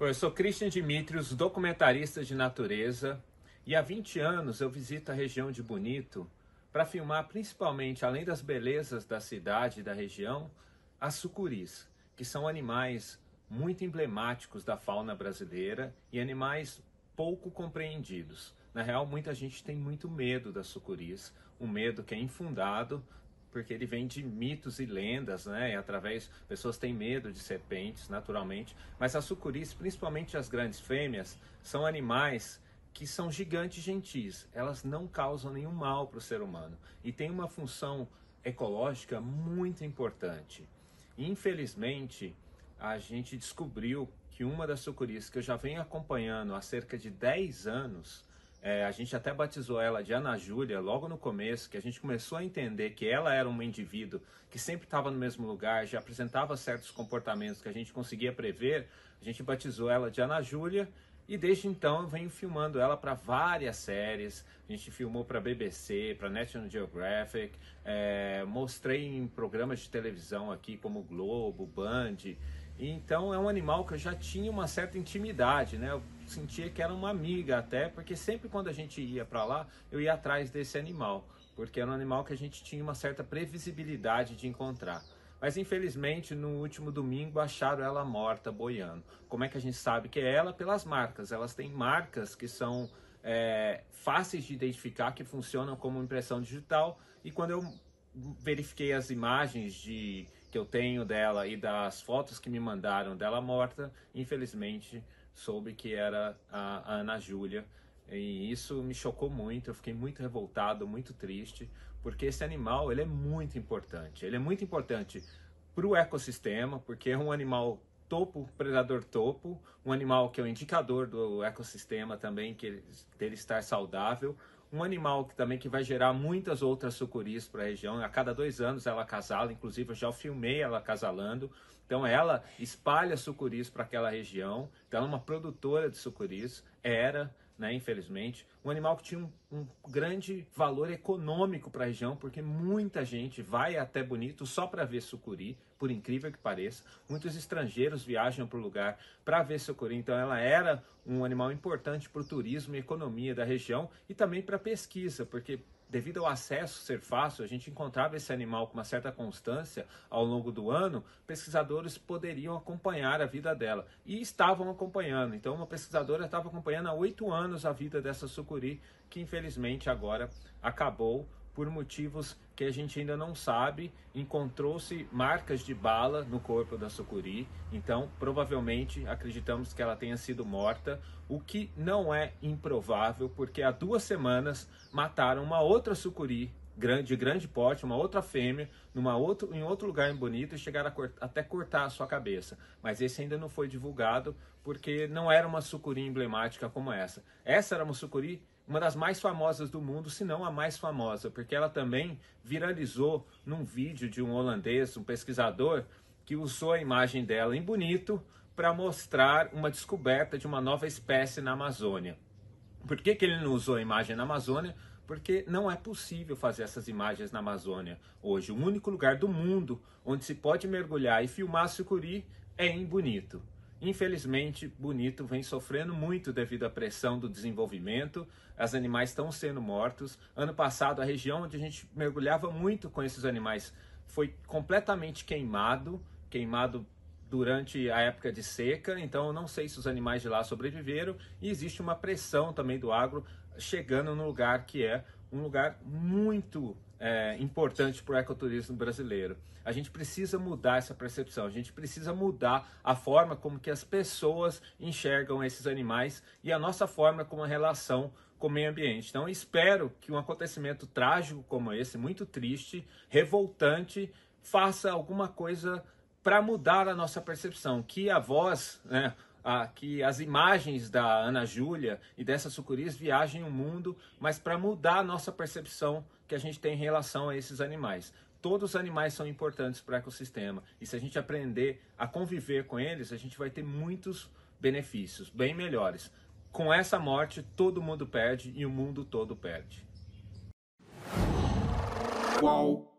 eu sou Christian Dimitrios, documentarista de natureza, e há 20 anos eu visito a região de Bonito para filmar principalmente, além das belezas da cidade e da região, as sucuris, que são animais muito emblemáticos da fauna brasileira e animais pouco compreendidos. Na real, muita gente tem muito medo das sucuris, um medo que é infundado, porque ele vem de mitos e lendas, né? E através pessoas têm medo de serpentes, naturalmente, mas as sucuris, principalmente as grandes fêmeas, são animais que são gigantes gentis. Elas não causam nenhum mal para o ser humano e têm uma função ecológica muito importante. Infelizmente, a gente descobriu que uma das sucuris que eu já venho acompanhando há cerca de 10 anos, é, a gente até batizou ela de Ana Júlia logo no começo, que a gente começou a entender que ela era um indivíduo que sempre estava no mesmo lugar, já apresentava certos comportamentos que a gente conseguia prever. A gente batizou ela de Ana Júlia e desde então eu venho filmando ela para várias séries. A gente filmou para BBC, para National Geographic, é, mostrei em programas de televisão aqui como Globo, Band então é um animal que eu já tinha uma certa intimidade, né? Eu sentia que era uma amiga até, porque sempre quando a gente ia para lá, eu ia atrás desse animal, porque era um animal que a gente tinha uma certa previsibilidade de encontrar. Mas infelizmente no último domingo acharam ela morta boiando. Como é que a gente sabe que é ela? Pelas marcas. Elas têm marcas que são é, fáceis de identificar, que funcionam como impressão digital. E quando eu verifiquei as imagens de que eu tenho dela e das fotos que me mandaram dela morta, infelizmente soube que era a, Ana Júlia. E isso me chocou muito, eu fiquei muito revoltado, muito triste, porque esse animal ele é muito importante. Ele é muito importante para o ecossistema, porque é um animal topo, predador topo, um animal que é um indicador do ecossistema também, que ele, dele estar saudável, um animal que também que vai gerar muitas outras sucuris para a região. A cada dois anos ela casala, inclusive eu já filmei ela casalando. Então ela espalha sucuris para aquela região. Então ela é uma produtora de sucuris, era né, infelizmente. Um animal que tinha um, um grande valor econômico para a região, porque muita gente vai até Bonito só para ver sucuri, por incrível que pareça. Muitos estrangeiros viajam para o lugar para ver sucuri, então ela era um animal importante para o turismo e economia da região e também para pesquisa, porque devido ao acesso ser fácil, a gente encontrava esse animal com uma certa constância ao longo do ano, pesquisadores poderiam acompanhar a vida dela. E estavam acompanhando. Então, uma pesquisadora estava acompanhando há oito anos a vida dessa sucuri, que infelizmente agora acabou por motivos que a gente ainda não sabe, encontrou-se marcas de bala no corpo da sucuri, então provavelmente acreditamos que ela tenha sido morta, o que não é improvável, porque há duas semanas mataram uma outra sucuri grande, de grande porte, uma outra fêmea, numa outro, em outro lugar em Bonito e chegaram cortar, até cortar a sua cabeça. Mas esse ainda não foi divulgado porque não era uma sucuri emblemática como essa. Essa era uma sucuri uma das mais famosas do mundo, se não a mais famosa, porque ela também viralizou num vídeo de um holandês, um pesquisador, que usou a imagem dela em bonito para mostrar uma descoberta de uma nova espécie na Amazônia. Por que, que ele não usou a imagem na Amazônia? Porque não é possível fazer essas imagens na Amazônia hoje. O único lugar do mundo onde se pode mergulhar e filmar sucuri é em Bonito. Infelizmente, Bonito vem sofrendo muito devido à pressão do desenvolvimento, os animais estão sendo mortos. Ano passado, a região onde a gente mergulhava muito com esses animais foi completamente queimado queimado durante a época de seca, então eu não sei se os animais de lá sobreviveram e existe uma pressão também do agro chegando no lugar que é um lugar muito é, importante para o ecoturismo brasileiro. A gente precisa mudar essa percepção, a gente precisa mudar a forma como que as pessoas enxergam esses animais e a nossa forma como a relação com o meio ambiente. Então, espero que um acontecimento trágico como esse, muito triste, revoltante, faça alguma coisa para mudar a nossa percepção, que a voz, né, ah, que as imagens da Ana Júlia e dessa sucuris viajem o mundo, mas para mudar a nossa percepção que a gente tem em relação a esses animais. Todos os animais são importantes para o ecossistema e se a gente aprender a conviver com eles, a gente vai ter muitos benefícios, bem melhores. Com essa morte, todo mundo perde e o mundo todo perde. Qual?